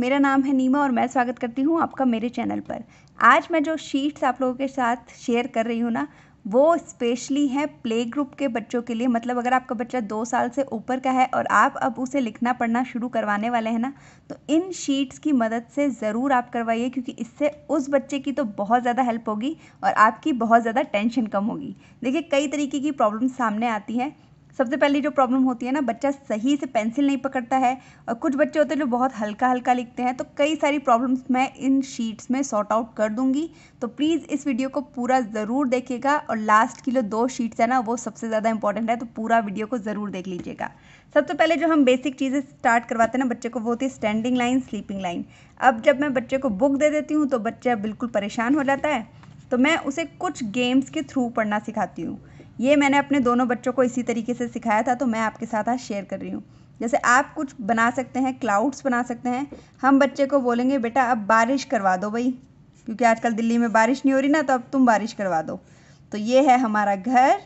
मेरा नाम है नीमा और मैं स्वागत करती हूँ आपका मेरे चैनल पर आज मैं जो शीट्स आप लोगों के साथ शेयर कर रही हूँ ना वो स्पेशली है प्ले ग्रुप के बच्चों के लिए मतलब अगर आपका बच्चा दो साल से ऊपर का है और आप अब उसे लिखना पढ़ना शुरू करवाने वाले हैं ना तो इन शीट्स की मदद से ज़रूर आप करवाइए क्योंकि इससे उस बच्चे की तो बहुत ज़्यादा हेल्प होगी और आपकी बहुत ज़्यादा टेंशन कम होगी देखिए कई तरीके की प्रॉब्लम सामने आती हैं सबसे पहली जो प्रॉब्लम होती है ना बच्चा सही से पेंसिल नहीं पकड़ता है और कुछ बच्चे होते हैं जो बहुत हल्का हल्का लिखते हैं तो कई सारी प्रॉब्लम्स मैं इन शीट्स में सॉर्ट आउट कर दूंगी तो प्लीज़ इस वीडियो को पूरा ज़रूर देखिएगा और लास्ट की जो दो शीट्स है ना वो सबसे ज़्यादा इंपॉर्टेंट है तो पूरा वीडियो को ज़रूर देख लीजिएगा सबसे पहले जो हम बेसिक चीज़ें स्टार्ट करवाते हैं ना बच्चे को वो होती है स्टैंडिंग लाइन स्लीपिंग लाइन अब जब मैं बच्चे को बुक दे देती हूँ तो बच्चा बिल्कुल परेशान हो जाता है तो मैं उसे कुछ गेम्स के थ्रू पढ़ना सिखाती हूँ ये मैंने अपने दोनों बच्चों को इसी तरीके से सिखाया था तो मैं आपके साथ आज शेयर कर रही हूँ जैसे आप कुछ बना सकते हैं क्लाउड्स बना सकते हैं हम बच्चे को बोलेंगे बेटा अब बारिश करवा दो भाई क्योंकि आजकल दिल्ली में बारिश नहीं हो रही ना तो अब तुम बारिश करवा दो तो ये है हमारा घर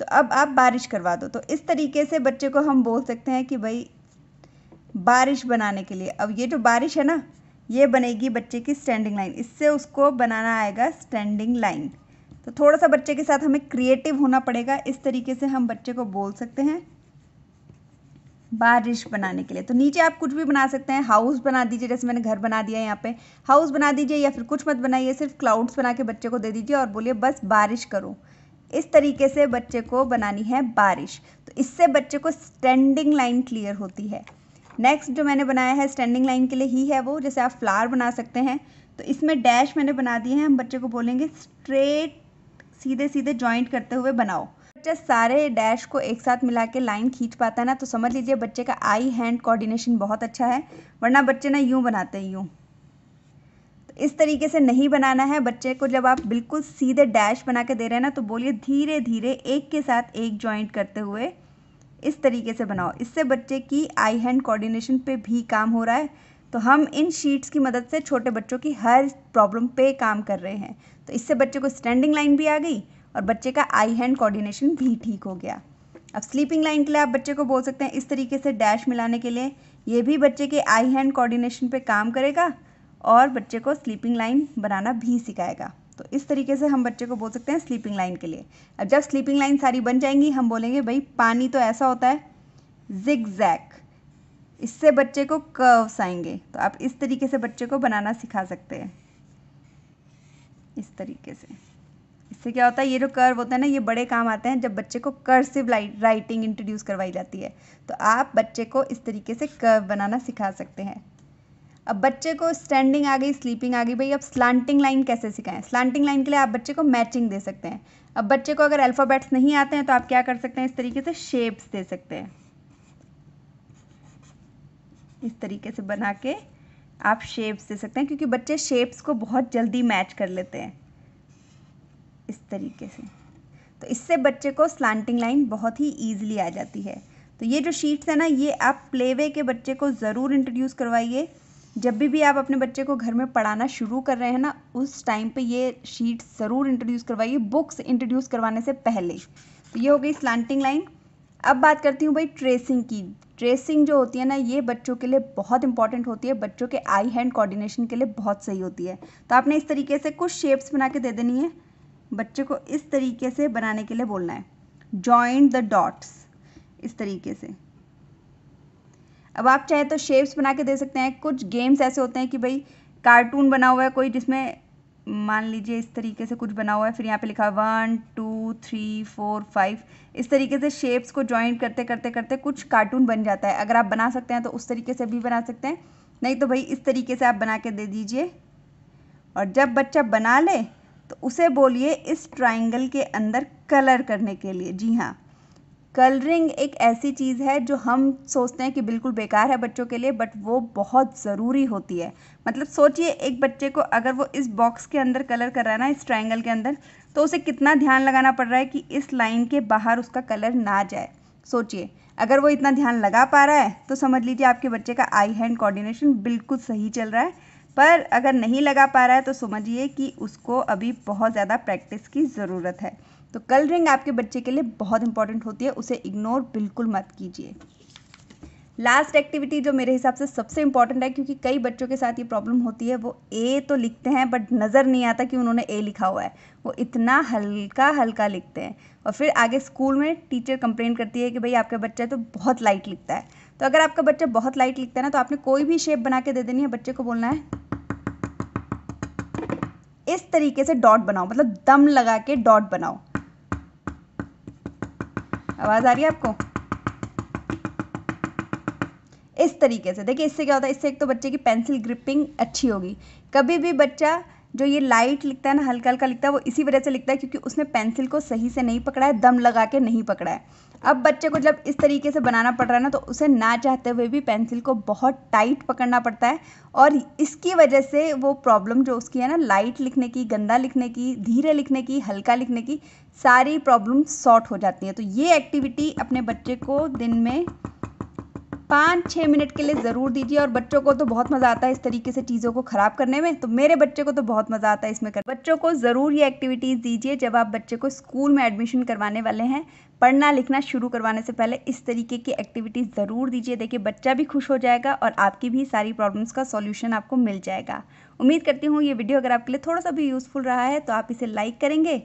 तो अब आप बारिश करवा दो तो इस तरीके से बच्चे को हम बोल सकते हैं कि भाई बारिश बनाने के लिए अब ये जो बारिश है ना ये बनेगी बच्चे की स्टैंडिंग लाइन इससे उसको बनाना आएगा स्टैंडिंग लाइन तो थोड़ा सा बच्चे के साथ हमें क्रिएटिव होना पड़ेगा इस तरीके से हम बच्चे को बोल सकते हैं बारिश बनाने के लिए तो नीचे आप कुछ भी बना सकते हैं हाउस बना दीजिए जैसे मैंने घर बना दिया यहाँ पे हाउस बना दीजिए या फिर कुछ मत बनाइए सिर्फ क्लाउड्स बना के बच्चे को दे दीजिए और बोलिए बस बारिश करो इस तरीके से बच्चे को बनानी है बारिश तो इससे बच्चे को स्टैंडिंग लाइन क्लियर होती है नेक्स्ट जो मैंने बनाया है स्टैंडिंग लाइन के लिए ही है वो जैसे आप फ्लावर बना सकते हैं तो इसमें डैश मैंने बना दिए हैं हम बच्चे को बोलेंगे स्ट्रेट सीधे सीधे ज्वाइंट करते हुए बनाओ बच्चा सारे डैश को एक साथ मिला के लाइन खींच पाता है ना तो समझ लीजिए बच्चे का आई हैंड कोऑर्डिनेशन बहुत अच्छा है वरना बच्चे ना यूँ बनाते हैं यूँ तो इस तरीके से नहीं बनाना है बच्चे को जब आप बिल्कुल सीधे डैश बना के दे रहे हैं ना तो बोलिए धीरे धीरे एक के साथ एक ज्वाइंट करते हुए इस तरीके से बनाओ इससे बच्चे की आई हैंड कोऑर्डिनेशन पे भी काम हो रहा है तो हम इन शीट्स की मदद से छोटे बच्चों की हर प्रॉब्लम पे काम कर रहे हैं तो इससे बच्चे को स्टैंडिंग लाइन भी आ गई और बच्चे का आई हैंड कोऑर्डिनेशन भी ठीक हो गया अब स्लीपिंग लाइन के लिए आप बच्चे को बोल सकते हैं इस तरीके से डैश मिलाने के लिए ये भी बच्चे के आई हैंड कोऑर्डिनेशन पे काम करेगा और बच्चे को स्लीपिंग लाइन बनाना भी सिखाएगा तो इस तरीके से हम बच्चे को बोल सकते हैं स्लीपिंग लाइन के लिए अब जब स्लीपिंग लाइन सारी बन जाएंगी हम बोलेंगे भाई पानी तो ऐसा होता है जिग जैक इससे बच्चे को कर्व्स आएंगे तो आप इस तरीके से बच्चे को बनाना सिखा सकते हैं इस तरीके से इससे क्या होता है ये जो कर्व होता है ना ये बड़े काम आते हैं जब बच्चे को कर्सिव राइटिंग इंट्रोड्यूस करवाई जाती है तो आप बच्चे को इस तरीके से कर्व बनाना सिखा सकते हैं अब बच्चे को स्टैंडिंग आ गई स्लीपिंग आ गई भाई अब स्लांटिंग लाइन कैसे सिखाएं स्लांटिंग लाइन के लिए आप बच्चे को मैचिंग दे सकते हैं अब बच्चे को अगर अल्फ़ाबेट्स नहीं आते हैं तो आप क्या कर सकते हैं इस तरीके से शेप्स दे सकते हैं इस तरीके से बना के आप शेप्स दे सकते हैं क्योंकि बच्चे शेप्स को बहुत जल्दी मैच कर लेते हैं इस तरीके से तो इससे बच्चे को स्लांटिंग लाइन बहुत ही ईजिली आ जाती है तो ये जो शीट्स है ना ये आप प्ले वे के बच्चे को ज़रूर इंट्रोड्यूस करवाइए जब भी भी आप अपने बच्चे को घर में पढ़ाना शुरू कर रहे हैं ना उस टाइम पे ये शीट्स ज़रूर इंट्रोड्यूस करवाइए बुक्स इंट्रोड्यूस करवाने से पहले तो ये हो गई स्लांटिंग लाइन अब बात करती हूँ भाई ट्रेसिंग की ट्रेसिंग जो होती है ना ये बच्चों के लिए बहुत इंपॉर्टेंट होती है बच्चों के आई हैंड कोऑर्डिनेशन के लिए बहुत सही होती है तो आपने इस तरीके से कुछ शेप्स बना के दे देनी है बच्चे को इस तरीके से बनाने के लिए बोलना है जॉइंट द डॉट्स इस तरीके से अब आप चाहे तो शेप्स बना के दे सकते हैं कुछ गेम्स ऐसे होते हैं कि भाई कार्टून बना हुआ है कोई जिसमें मान लीजिए इस तरीके से कुछ बना हुआ है फिर यहाँ पे लिखा है one two three four five इस तरीके से शेप्स को ज्वाइन करते करते करते कुछ कार्टून बन जाता है अगर आप बना सकते हैं तो उस तरीके से भी बना सकते हैं नहीं तो भाई इस तरीके से आप बना के दे दीजिए और जब बच्चा बना ले तो उसे बोलिए इस ट्राइंगल के अंदर कलर करने के लिए जी हाँ कलरिंग एक ऐसी चीज़ है जो हम सोचते हैं कि बिल्कुल बेकार है बच्चों के लिए बट वो बहुत ज़रूरी होती है मतलब सोचिए एक बच्चे को अगर वो इस बॉक्स के अंदर कलर कर रहा है ना इस ट्रायंगल के अंदर तो उसे कितना ध्यान लगाना पड़ रहा है कि इस लाइन के बाहर उसका कलर ना जाए सोचिए अगर वो इतना ध्यान लगा पा रहा है तो समझ लीजिए आपके बच्चे का आई हैंड कोऑर्डिनेशन बिल्कुल सही चल रहा है पर अगर नहीं लगा पा रहा है तो समझिए कि उसको अभी बहुत ज़्यादा प्रैक्टिस की ज़रूरत है तो कलरिंग आपके बच्चे के लिए बहुत इंपॉर्टेंट होती है उसे इग्नोर बिल्कुल मत कीजिए लास्ट एक्टिविटी जो मेरे हिसाब से सबसे इंपॉर्टेंट है क्योंकि कई बच्चों के साथ ये प्रॉब्लम होती है वो ए तो लिखते हैं बट नज़र नहीं आता कि उन्होंने ए लिखा हुआ है वो इतना हल्का हल्का लिखते हैं और फिर आगे स्कूल में टीचर कंप्लेन करती है कि भाई आपका बच्चा तो बहुत लाइट लिखता है तो अगर आपका बच्चा बहुत लाइट लिखता है ना तो आपने कोई भी शेप बना के दे देनी है बच्चे को बोलना है इस तरीके से डॉट बनाओ मतलब दम लगा के डॉट बनाओ आवाज़ आ रही है आपको इस तरीके से देखिए इससे क्या होता है इससे एक तो बच्चे की पेंसिल ग्रिपिंग अच्छी होगी कभी भी बच्चा जो ये लाइट लिखता है ना हल्का हल्का लिखता है वो इसी वजह से लिखता है क्योंकि उसने पेंसिल को सही से नहीं पकड़ा है दम लगा के नहीं पकड़ा है अब बच्चे को जब इस तरीके से बनाना पड़ रहा है ना तो उसे ना चाहते हुए भी पेंसिल को बहुत टाइट पकड़ना पड़ता है और इसकी वजह से वो प्रॉब्लम जो उसकी है ना लाइट लिखने की गंदा लिखने की धीरे लिखने की हल्का लिखने की सारी प्रॉब्लम सॉर्ट हो जाती है तो ये एक्टिविटी अपने बच्चे को दिन में पाँच छः मिनट के लिए ज़रूर दीजिए और बच्चों को तो बहुत मज़ा आता है इस तरीके से चीज़ों को ख़राब करने में तो मेरे बच्चे को तो बहुत मज़ा आता है इसमें कर बच्चों को ज़रूर ये एक्टिविटीज़ दीजिए जब आप बच्चे को स्कूल में एडमिशन करवाने वाले हैं पढ़ना लिखना शुरू करवाने से पहले इस तरीके की एक्टिविटीज़ ज़रूर दीजिए देखिए बच्चा भी खुश हो जाएगा और आपकी भी सारी प्रॉब्लम्स का सॉल्यूशन आपको मिल जाएगा उम्मीद करती हूँ ये वीडियो अगर आपके लिए थोड़ा सा भी यूज़फुल रहा है तो आप इसे लाइक करेंगे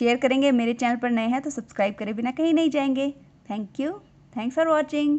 शेयर करेंगे मेरे चैनल पर नए हैं तो सब्सक्राइब करें बिना कहीं नहीं जाएंगे thank you thanks for watching